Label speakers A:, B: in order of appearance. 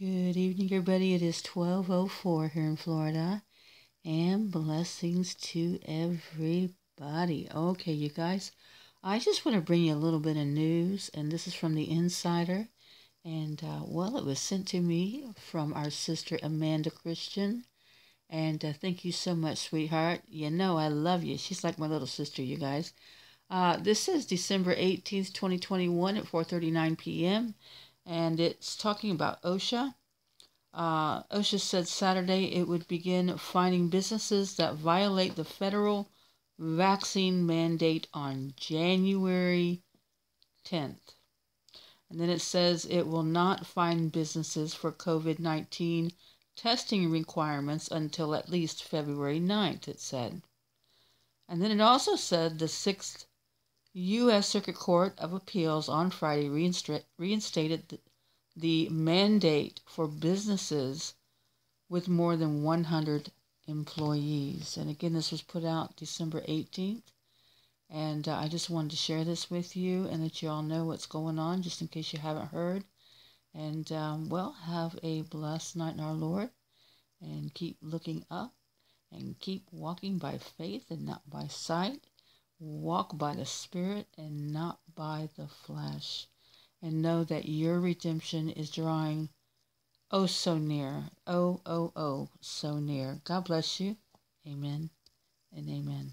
A: Good evening, everybody. It is 12.04 here in Florida. And blessings to everybody. Okay, you guys, I just want to bring you a little bit of news. And this is from The Insider. And, uh, well, it was sent to me from our sister Amanda Christian. And uh, thank you so much, sweetheart. You know I love you. She's like my little sister, you guys. Uh, this is December 18th, 2021 at 4.39 p.m and it's talking about OSHA. Uh, OSHA said Saturday it would begin finding businesses that violate the federal vaccine mandate on January 10th. And then it says it will not find businesses for COVID 19 testing requirements until at least February 9th, it said. And then it also said the sixth U.S. Circuit Court of Appeals on Friday reinstated the mandate for businesses with more than 100 employees. And again, this was put out December 18th. And uh, I just wanted to share this with you and let you all know what's going on, just in case you haven't heard. And um, well, have a blessed night in our Lord and keep looking up and keep walking by faith and not by sight Walk by the Spirit and not by the flesh. And know that your redemption is drawing oh so near. Oh, oh, oh, so near. God bless you. Amen and amen.